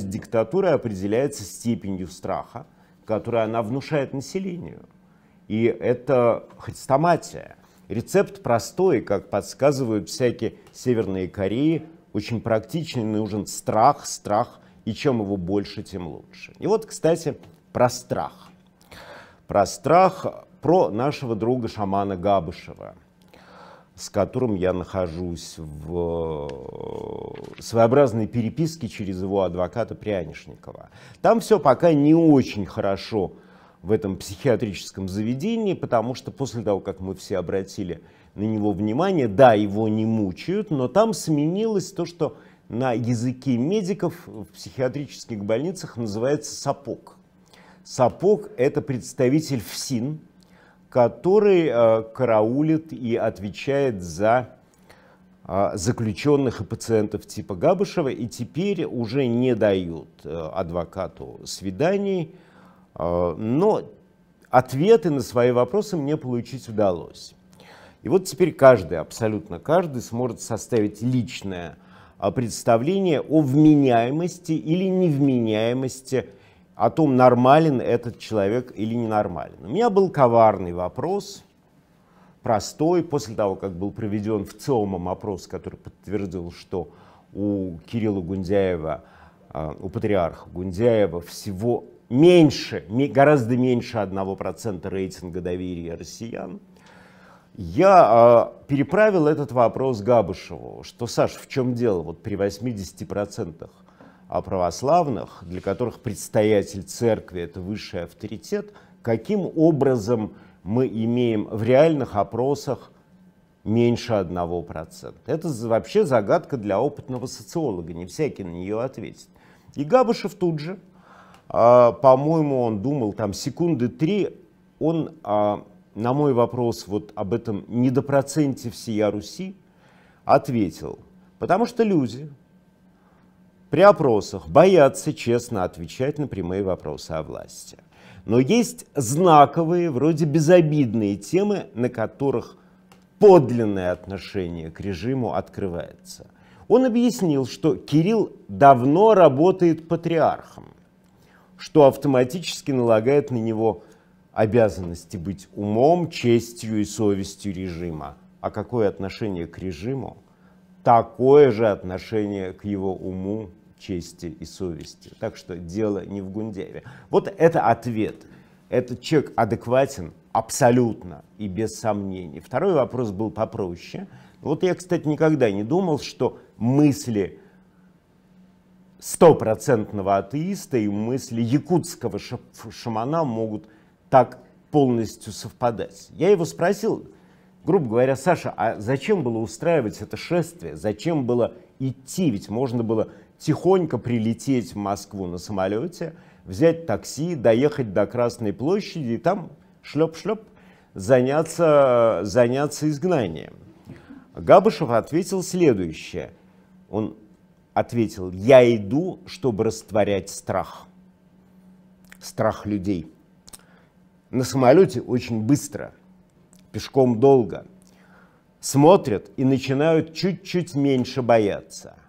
случае с определяется степенью страха, которую она внушает населению. И это хрестоматия. Рецепт простой, как подсказывают всякие северные Кореи, очень практичный, нужен страх, страх, и чем его больше, тем лучше. И вот, кстати, про страх. Про страх, про нашего друга-шамана Габышева – с которым я нахожусь в э, своеобразной переписке через его адвоката Прянишникова. Там все пока не очень хорошо в этом психиатрическом заведении, потому что после того, как мы все обратили на него внимание, да, его не мучают, но там сменилось то, что на языке медиков в психиатрических больницах называется сапог. Сапог – это представитель ФСИН, который э, караулит и отвечает за э, заключенных и пациентов типа Габышева, и теперь уже не дают э, адвокату свиданий, но ответы на свои вопросы мне получить удалось. И вот теперь каждый, абсолютно каждый, сможет составить личное представление о вменяемости или невменяемости о том, нормален этот человек или ненормален. У меня был коварный вопрос, простой, после того, как был проведен в целом опрос, который подтвердил, что у Кирилла Гундяева, а, у патриарха Гундяева всего меньше, гораздо меньше 1% рейтинга доверия россиян, я э, переправил этот вопрос Габышеву, что, Саш, в чем дело? Вот при 80% а православных, для которых предстоятель церкви – это высший авторитет, каким образом мы имеем в реальных опросах меньше 1%. Это вообще загадка для опытного социолога, не всякий на нее ответит. И Габышев тут же, а, по-моему, он думал там секунды три, он а, на мой вопрос вот об этом недопроценте всея Руси ответил, потому что люди, при опросах боятся честно отвечать на прямые вопросы о власти. Но есть знаковые, вроде безобидные темы, на которых подлинное отношение к режиму открывается. Он объяснил, что Кирилл давно работает патриархом, что автоматически налагает на него обязанности быть умом, честью и совестью режима. А какое отношение к режиму такое же отношение к его уму, чести и совести. Так что дело не в Гундяеве. Вот это ответ. Этот человек адекватен абсолютно и без сомнений. Второй вопрос был попроще. Вот я, кстати, никогда не думал, что мысли стопроцентного атеиста и мысли якутского шамана могут так полностью совпадать. Я его спросил, Грубо говоря, Саша, а зачем было устраивать это шествие? Зачем было идти? Ведь можно было тихонько прилететь в Москву на самолете, взять такси, доехать до Красной площади и там шлеп-шлеп заняться, заняться изгнанием. Габышев ответил следующее. Он ответил, я иду, чтобы растворять страх. Страх людей. На самолете очень быстро – пешком долго, смотрят и начинают чуть-чуть меньше бояться –